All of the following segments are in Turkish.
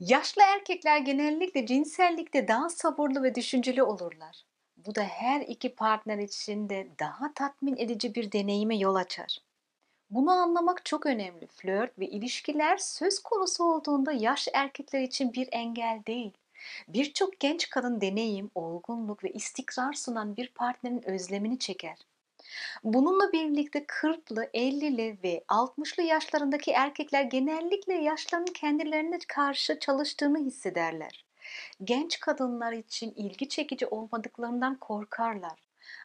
Yaşlı erkekler genellikle cinsellikte daha sabırlı ve düşünceli olurlar. Bu da her iki partner için de daha tatmin edici bir deneyime yol açar. Bunu anlamak çok önemli. Flört ve ilişkiler söz konusu olduğunda yaş erkekler için bir engel değil. Birçok genç kadın deneyim, olgunluk ve istikrar sunan bir partnerin özlemini çeker. Bununla birlikte 40'lı, 50'li ve 60'lı yaşlarındaki erkekler genellikle yaşlarının kendilerine karşı çalıştığını hissederler. Genç kadınlar için ilgi çekici olmadıklarından korkarlar.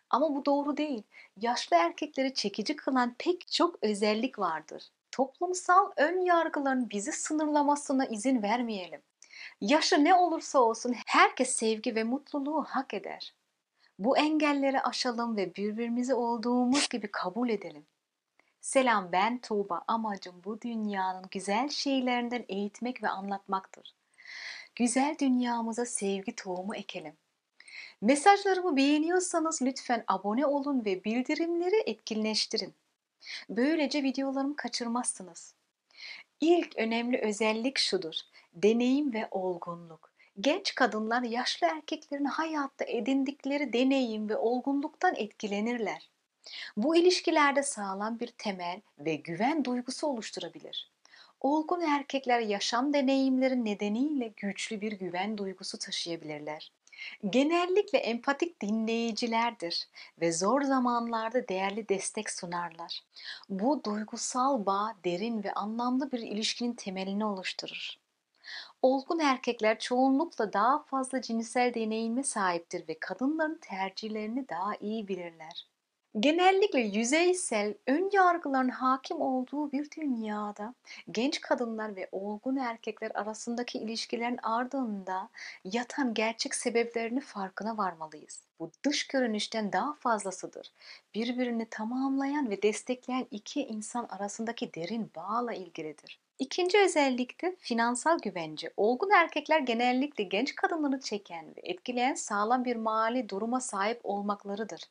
Ama bu doğru değil. Yaşlı erkekleri çekici kılan pek çok özellik vardır. Toplumsal ön yargıların bizi sınırlamasına izin vermeyelim. Yaşı ne olursa olsun herkes sevgi ve mutluluğu hak eder. Bu engelleri aşalım ve birbirimizi olduğumuz gibi kabul edelim. Selam ben Tuğba. Amacım bu dünyanın güzel şeylerinden eğitmek ve anlatmaktır. Güzel dünyamıza sevgi tohumu ekelim. Mesajlarımı beğeniyorsanız lütfen abone olun ve bildirimleri etkinleştirin. Böylece videolarımı kaçırmazsınız. İlk önemli özellik şudur. Deneyim ve olgunluk genç kadınlar yaşlı erkeklerin hayatta edindikleri deneyim ve olgunluktan etkilenirler. Bu ilişkilerde sağlam bir temel ve güven duygusu oluşturabilir. Olgun erkekler yaşam deneyimleri nedeniyle güçlü bir güven duygusu taşıyabilirler. Genellikle empatik dinleyicilerdir ve zor zamanlarda değerli destek sunarlar. Bu duygusal bağ derin ve anlamlı bir ilişkinin temelini oluşturur olgun erkekler çoğunlukla daha fazla cinsel deneyime sahiptir ve kadınların tercihlerini daha iyi bilirler. Genellikle yüzeysel, ön yargıların hakim olduğu bir dünyada genç kadınlar ve olgun erkekler arasındaki ilişkilerin ardında yatan gerçek sebeplerini farkına varmalıyız. Bu dış görünüşten daha fazlasıdır. Birbirini tamamlayan ve destekleyen iki insan arasındaki derin bağla ilgilidir. İkinci özellik de finansal güvence. Olgun erkekler genellikle genç kadınları çeken ve etkileyen sağlam bir mali duruma sahip olmaklarıdır.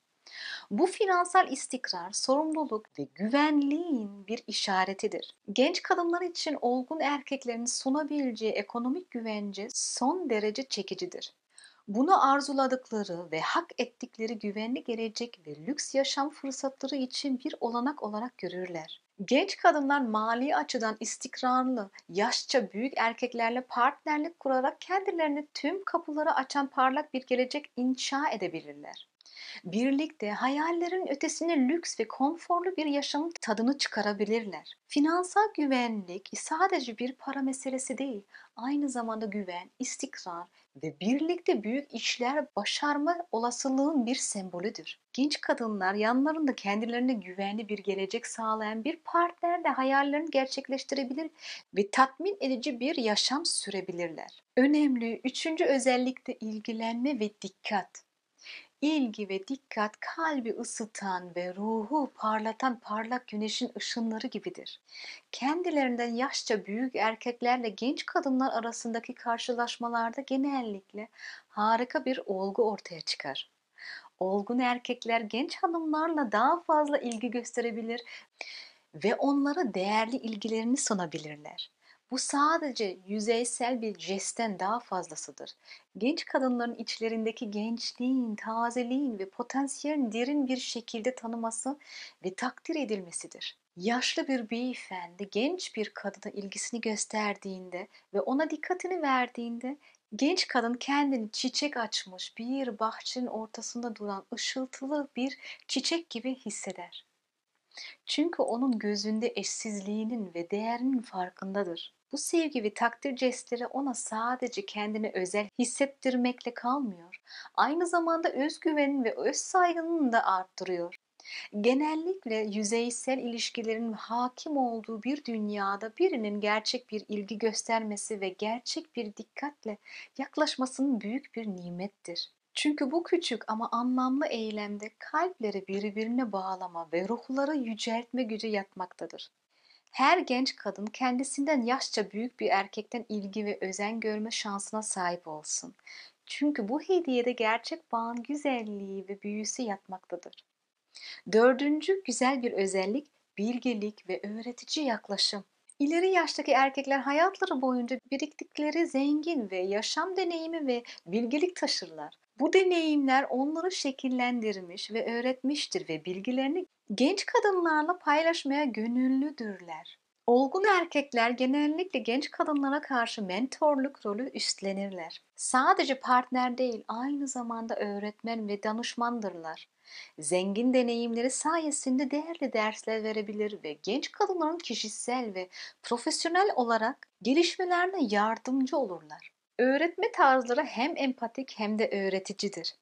Bu finansal istikrar, sorumluluk ve güvenliğin bir işaretidir. Genç kadınlar için olgun erkeklerin sunabileceği ekonomik güvence son derece çekicidir bunu arzuladıkları ve hak ettikleri güvenli gelecek ve lüks yaşam fırsatları için bir olanak olarak görürler. Genç kadınlar mali açıdan istikrarlı, yaşça büyük erkeklerle partnerlik kurarak kendilerini tüm kapıları açan parlak bir gelecek inşa edebilirler. Birlikte hayallerin ötesine lüks ve konforlu bir yaşamın tadını çıkarabilirler. Finansal güvenlik sadece bir para meselesi değil, aynı zamanda güven, istikrar ve birlikte büyük işler başarma olasılığın bir sembolüdür. Genç kadınlar yanlarında kendilerine güvenli bir gelecek sağlayan bir partnerle hayallerini gerçekleştirebilir ve tatmin edici bir yaşam sürebilirler. Önemli üçüncü özellik de ilgilenme ve dikkat ilgi ve dikkat kalbi ısıtan ve ruhu parlatan parlak güneşin ışınları gibidir. Kendilerinden yaşça büyük erkeklerle genç kadınlar arasındaki karşılaşmalarda genellikle harika bir olgu ortaya çıkar. Olgun erkekler genç hanımlarla daha fazla ilgi gösterebilir ve onlara değerli ilgilerini sunabilirler. Bu sadece yüzeysel bir jestten daha fazlasıdır. Genç kadınların içlerindeki gençliğin, tazeliğin ve potansiyelin derin bir şekilde tanıması ve takdir edilmesidir. Yaşlı bir beyefendi genç bir kadına ilgisini gösterdiğinde ve ona dikkatini verdiğinde genç kadın kendini çiçek açmış bir bahçenin ortasında duran ışıltılı bir çiçek gibi hisseder. Çünkü onun gözünde eşsizliğinin ve değerinin farkındadır. Bu sevgi ve takdir jestleri ona sadece kendini özel hissettirmekle kalmıyor. Aynı zamanda özgüvenin ve öz saygının da arttırıyor. Genellikle yüzeysel ilişkilerin hakim olduğu bir dünyada birinin gerçek bir ilgi göstermesi ve gerçek bir dikkatle yaklaşmasının büyük bir nimettir. Çünkü bu küçük ama anlamlı eylemde kalpleri birbirine bağlama ve ruhları yüceltme gücü yatmaktadır. Her genç kadın kendisinden yaşça büyük bir erkekten ilgi ve özen görme şansına sahip olsun. Çünkü bu hediyede gerçek bağın güzelliği ve büyüsü yatmaktadır. Dördüncü güzel bir özellik bilgelik ve öğretici yaklaşım. İleri yaştaki erkekler hayatları boyunca biriktikleri zengin ve yaşam deneyimi ve bilgelik taşırlar. Bu deneyimler onları şekillendirmiş ve öğretmiştir ve bilgilerini genç kadınlarla paylaşmaya gönüllüdürler. Olgun erkekler genellikle genç kadınlara karşı mentorluk rolü üstlenirler. Sadece partner değil, aynı zamanda öğretmen ve danışmandırlar. Zengin deneyimleri sayesinde değerli dersler verebilir ve genç kadınların kişisel ve profesyonel olarak gelişmelerine yardımcı olurlar. Öğretme tarzları hem empatik hem de öğreticidir.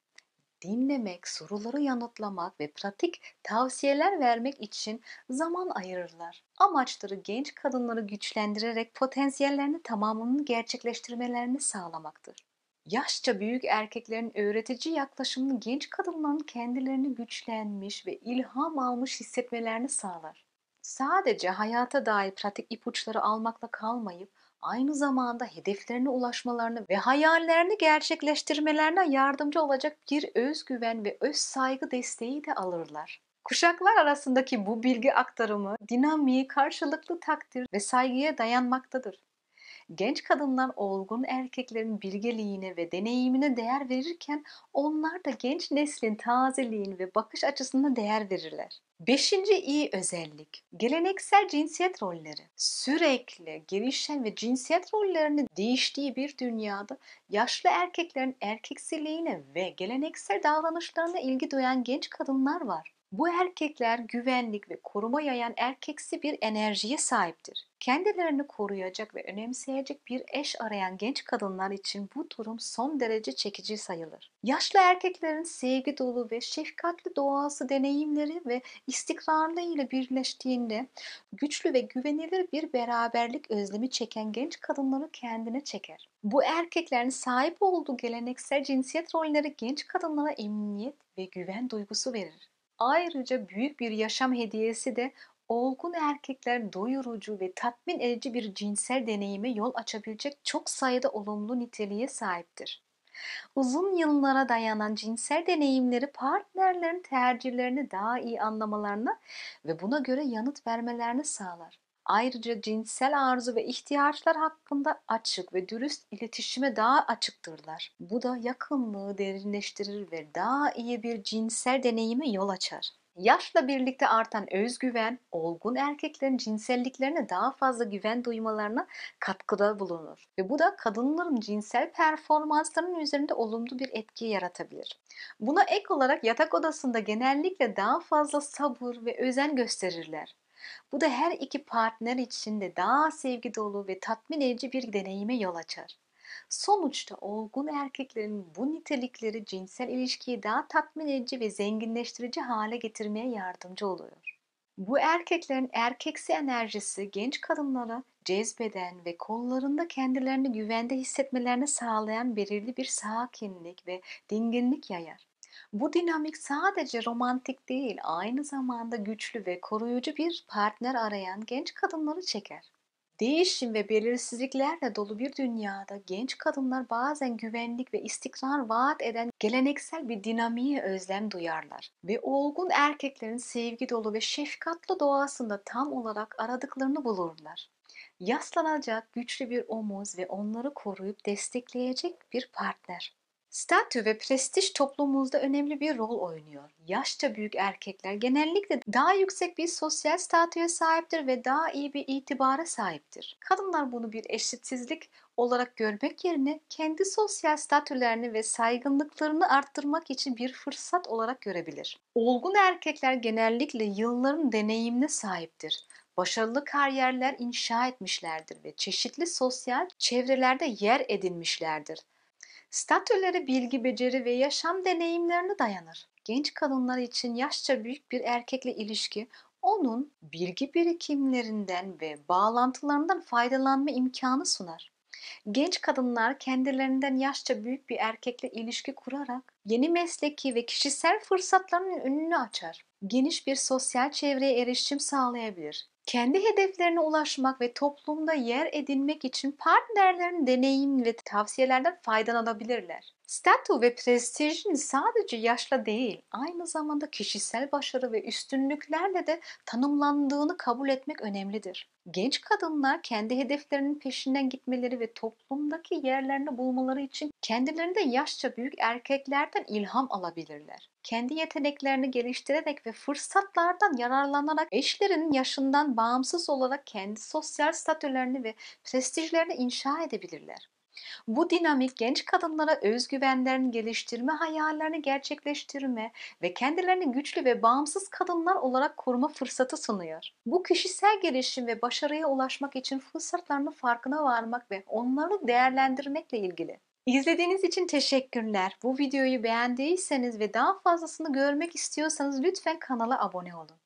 Dinlemek, soruları yanıtlamak ve pratik tavsiyeler vermek için zaman ayırırlar. Amaçları genç kadınları güçlendirerek potansiyellerini tamamının gerçekleştirmelerini sağlamaktır. Yaşça büyük erkeklerin öğretici yaklaşımını genç kadınların kendilerini güçlenmiş ve ilham almış hissetmelerini sağlar. Sadece hayata dair pratik ipuçları almakla kalmayıp aynı zamanda hedeflerine ulaşmalarını ve hayallerini gerçekleştirmelerine yardımcı olacak bir özgüven ve öz saygı desteği de alırlar. Kuşaklar arasındaki bu bilgi aktarımı dinamiği, karşılıklı takdir ve saygıya dayanmaktadır. Genç kadınlar olgun erkeklerin bilgeliğine ve deneyimine değer verirken onlar da genç neslin tazeliğin ve bakış açısına değer verirler. Beşinci iyi özellik, geleneksel cinsiyet rolleri. Sürekli gelişen ve cinsiyet rollerinin değiştiği bir dünyada yaşlı erkeklerin erkeksiliğine ve geleneksel davranışlarına ilgi duyan genç kadınlar var. Bu erkekler güvenlik ve koruma yayan erkeksi bir enerjiye sahiptir. Kendilerini koruyacak ve önemseyecek bir eş arayan genç kadınlar için bu durum son derece çekici sayılır. Yaşlı erkeklerin sevgi dolu ve şefkatli doğası deneyimleri ve istikrarlarıyla birleştiğinde güçlü ve güvenilir bir beraberlik özlemi çeken genç kadınları kendine çeker. Bu erkeklerin sahip olduğu geleneksel cinsiyet rolleri genç kadınlara emniyet ve güven duygusu verir. Ayrıca büyük bir yaşam hediyesi de olgun erkekler doyurucu ve tatmin edici bir cinsel deneyime yol açabilecek çok sayıda olumlu niteliğe sahiptir. Uzun yıllara dayanan cinsel deneyimleri partnerlerin tercihlerini daha iyi anlamalarına ve buna göre yanıt vermelerini sağlar. Ayrıca cinsel arzu ve ihtiyaçlar hakkında açık ve dürüst iletişime daha açıktırlar. Bu da yakınlığı derinleştirir ve daha iyi bir cinsel deneyime yol açar. Yaşla birlikte artan özgüven, olgun erkeklerin cinselliklerine daha fazla güven duymalarına katkıda bulunur. Ve bu da kadınların cinsel performanslarının üzerinde olumlu bir etki yaratabilir. Buna ek olarak yatak odasında genellikle daha fazla sabır ve özen gösterirler. Bu da her iki partner için de daha sevgi dolu ve tatmin edici bir deneyime yol açar. Sonuçta olgun erkeklerin bu nitelikleri cinsel ilişkiyi daha tatmin edici ve zenginleştirici hale getirmeye yardımcı oluyor. Bu erkeklerin erkeksi enerjisi genç kadınlara cezbeden ve kollarında kendilerini güvende hissetmelerini sağlayan belirli bir sakinlik ve dinginlik yayar. Bu dinamik sadece romantik değil, aynı zamanda güçlü ve koruyucu bir partner arayan genç kadınları çeker. Değişim ve belirsizliklerle dolu bir dünyada genç kadınlar bazen güvenlik ve istikrar vaat eden geleneksel bir dinamiğe özlem duyarlar ve olgun erkeklerin sevgi dolu ve şefkatli doğasında tam olarak aradıklarını bulurlar. Yaslanacak güçlü bir omuz ve onları koruyup destekleyecek bir partner. Statü ve prestij toplumumuzda önemli bir rol oynuyor. Yaşça büyük erkekler genellikle daha yüksek bir sosyal statüye sahiptir ve daha iyi bir itibara sahiptir. Kadınlar bunu bir eşitsizlik olarak görmek yerine kendi sosyal statülerini ve saygınlıklarını arttırmak için bir fırsat olarak görebilir. Olgun erkekler genellikle yılların deneyimine sahiptir başarılı kariyerler inşa etmişlerdir ve çeşitli sosyal çevrelerde yer edinmişlerdir. Statüleri bilgi, beceri ve yaşam deneyimlerine dayanır. Genç kadınlar için yaşça büyük bir erkekle ilişki onun bilgi birikimlerinden ve bağlantılarından faydalanma imkanı sunar. Genç kadınlar kendilerinden yaşça büyük bir erkekle ilişki kurarak yeni mesleki ve kişisel fırsatlarının önünü açar. Geniş bir sosyal çevreye erişim sağlayabilir kendi hedeflerine ulaşmak ve toplumda yer edinmek için partnerlerin deneyim ve tavsiyelerden faydalanabilirler. Statü ve prestijin sadece yaşla değil, aynı zamanda kişisel başarı ve üstünlüklerle de tanımlandığını kabul etmek önemlidir. Genç kadınlar kendi hedeflerinin peşinden gitmeleri ve toplumdaki yerlerini bulmaları için kendilerinde yaşça büyük erkeklerden ilham alabilirler. Kendi yeteneklerini geliştirerek ve fırsatlardan yararlanarak eşlerinin yaşından bağımsız olarak kendi sosyal statülerini ve prestijlerini inşa edebilirler. Bu dinamik genç kadınlara özgüvenlerini geliştirme, hayallerini gerçekleştirme ve kendilerini güçlü ve bağımsız kadınlar olarak koruma fırsatı sunuyor. Bu kişisel gelişim ve başarıya ulaşmak için fırsatlarının farkına varmak ve onları değerlendirmekle ilgili. İzlediğiniz için teşekkürler. Bu videoyu beğendiyseniz ve daha fazlasını görmek istiyorsanız lütfen kanala abone olun.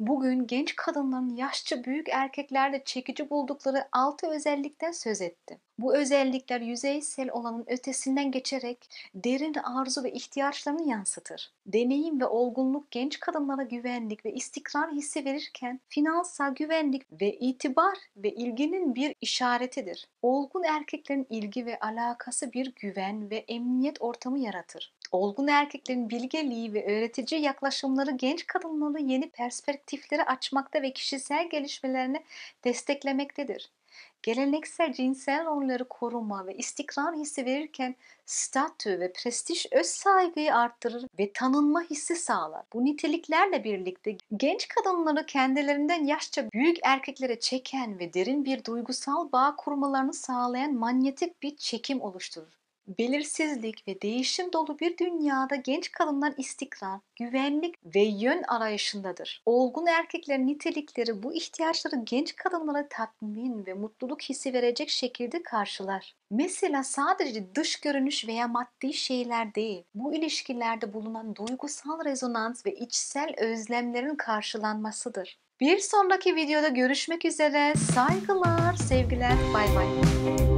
Bugün genç kadınların yaşça büyük erkeklerde çekici buldukları altı özellikten söz etti. Bu özellikler yüzeysel olanın ötesinden geçerek derin arzu ve ihtiyaçlarını yansıtır. Deneyim ve olgunluk genç kadınlara güvenlik ve istikrar hissi verirken finansal güvenlik ve itibar ve ilginin bir işaretidir. Olgun erkeklerin ilgi ve alakası bir güven ve emniyet ortamı yaratır olgun erkeklerin bilgeliği ve öğretici yaklaşımları genç kadınları yeni perspektifleri açmakta ve kişisel gelişmelerini desteklemektedir. Geleneksel cinsel rolleri koruma ve istikrar hissi verirken statü ve prestij öz saygıyı arttırır ve tanınma hissi sağlar. Bu niteliklerle birlikte genç kadınları kendilerinden yaşça büyük erkeklere çeken ve derin bir duygusal bağ kurmalarını sağlayan manyetik bir çekim oluşturur. Belirsizlik ve değişim dolu bir dünyada genç kadınlar istikrar, güvenlik ve yön arayışındadır. Olgun erkeklerin nitelikleri bu ihtiyaçları genç kadınlara tatmin ve mutluluk hissi verecek şekilde karşılar. Mesela sadece dış görünüş veya maddi şeyler değil, bu ilişkilerde bulunan duygusal rezonans ve içsel özlemlerin karşılanmasıdır. Bir sonraki videoda görüşmek üzere. Saygılar, sevgiler, bay bay.